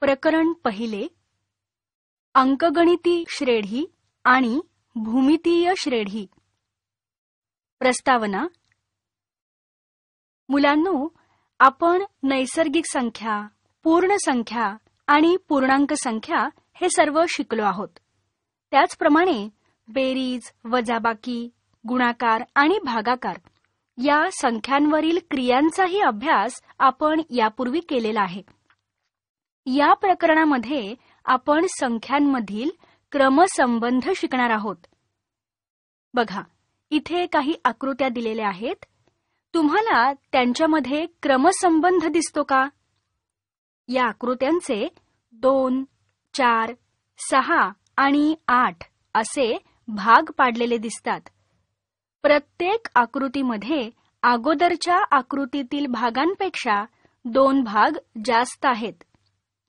प्रकरण पहिले अंकगणिती श्रेढी आणि भूमितीय श्रेढी प्रस्तावना मुलांनो आपण नैसर्गिक संख्या पूर्ण संख्या आणि पूर्णांक संख्या हे सर्व शिकलो आहोत त्याचप्रमाणे बेरीज वजाबाकी गुणाकार आणि भागाकार या संख्यांवरील क्रियांचाही अभ्यास आपण यापूर्वी केलेला आहे या प्रकरणामध्ये आपण संख्यांमधील क्रमसंबंध शिकणार आहोत बघा इथे काही आकृत्या दिलेल्या आहेत तुम्हाला त्यांच्यामध्ये क्रमसंबंध दिसतो का या आकृत्यांचे दोन चार सहा आणि आठ असे भाग पाडलेले दिसतात प्रत्येक आकृतीमध्ये अगोदरच्या आकृतीतील भागांपेक्षा दोन भाग जास्त आहेत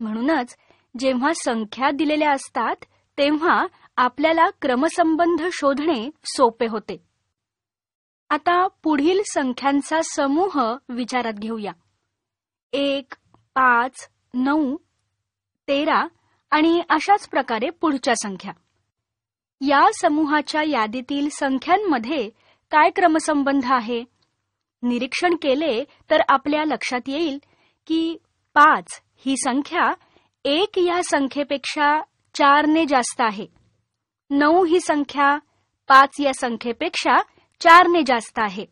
म्हणूनच जेव्हा संख्या दिलेल्या असतात तेव्हा आपल्याला क्रमसंबंध शोधणे सोपे होते आता पुढील संख्यांचा समूह विचारात घेऊया एक पाच नऊ तेरा आणि अशाच प्रकारे पुढच्या संख्या या समूहाच्या यादीतील संख्यांमध्ये काय क्रमसंबंध आहे निरीक्षण केले तर आपल्या लक्षात येईल की पाच ही संख्या एक या संख्येपेक्षा चारने जास्त आहे नऊ ही संख्या पाच या संख्येपेक्षा चारने जास्त आहे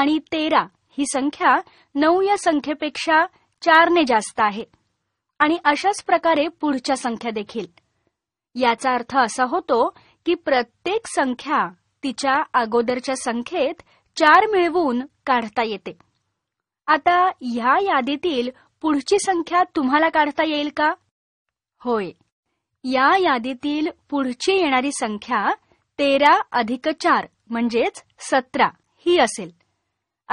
आणि तेरा ही संख्या नऊ या संख्येपेक्षा चारने जास्त आहे आणि अशाच प्रकारे पुढच्या संख्या देखील याचा अर्थ असा होतो की प्रत्येक संख्या तिच्या अगोदरच्या संख्येत चार मिळवून काढता येते आता ह्या यादीतील पुढची संख्या तुम्हाला काढता येईल का होय या यादीतील पुढची येणारी संख्या तेरा अधिक चार म्हणजेच सतरा ही असेल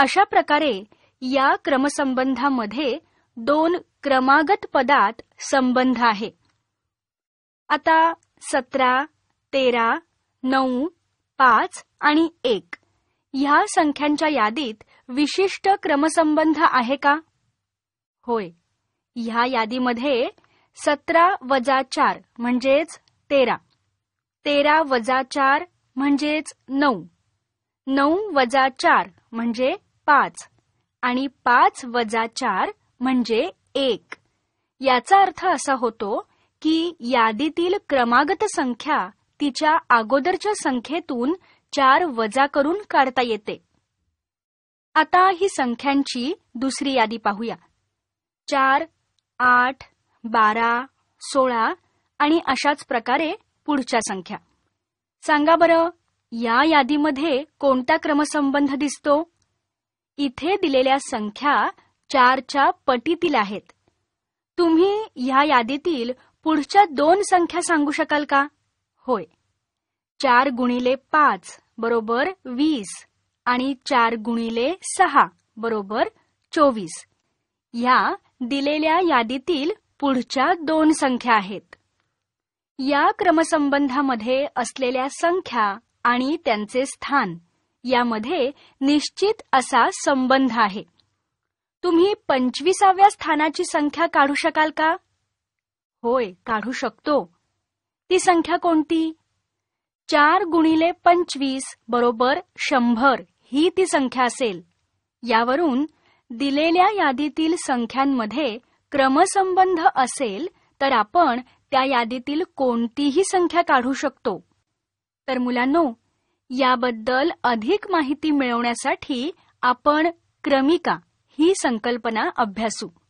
अशा प्रकारे या क्रमसंबंधामध्ये दोन क्रमागत पदात संबंध आहे आता सतरा तेरा नऊ पाच आणि एक ह्या संख्यांच्या यादीत विशिष्ट क्रमसंबंध आहे का होय ह्या यादीमध्ये सतरा वजा चार म्हणजेच तेरा तेरा वजा चार म्हणजेच नऊ नऊ वजा चार म्हणजे पाच आणि पाच वजा चार म्हणजे एक याचा अर्थ असा होतो की यादीतील क्रमागत संख्या तिच्या अगोदरच्या संख्येतून चार वजा करून काढता येते आता ही संख्यांची दुसरी यादी पाहूया चार आठ बारा सोळा आणि अशाच प्रकारे पुढच्या संख्या सांगा बरं या यादीमध्ये कोणता क्रमसंबंध दिसतो इथे दिलेल्या संख्या चारच्या पटीतील आहेत तुम्ही ह्या यादीतील पुढच्या दोन संख्या सांगू शकाल का होय चार गुणिले पाच बरोबर वीस आणि चार गुणिले सहा बरोबर चोवीस या दिलेल्या यादीतील पुढच्या दोन संख्या आहेत या क्रमसंबंधामध्ये असलेल्या संख्या आणि त्यांचे स्थान यामध्ये निश्चित असा संबंध आहे तुम्ही पंचवीसाव्या स्थानाची संख्या काढू शकाल का होय काढू शकतो ती संख्या कोणती चार गुणिले पंचवीस बरोबर शंभर ही ती संख्या असेल यावरून दिलेल्या यादीतील संख्यांमध्ये क्रमसंबंध असेल तर आपण त्या यादीतील कोणतीही संख्या काढू शकतो तर मुलांनो याबद्दल अधिक माहिती मिळवण्यासाठी आपण क्रमिका ही संकल्पना अभ्यासू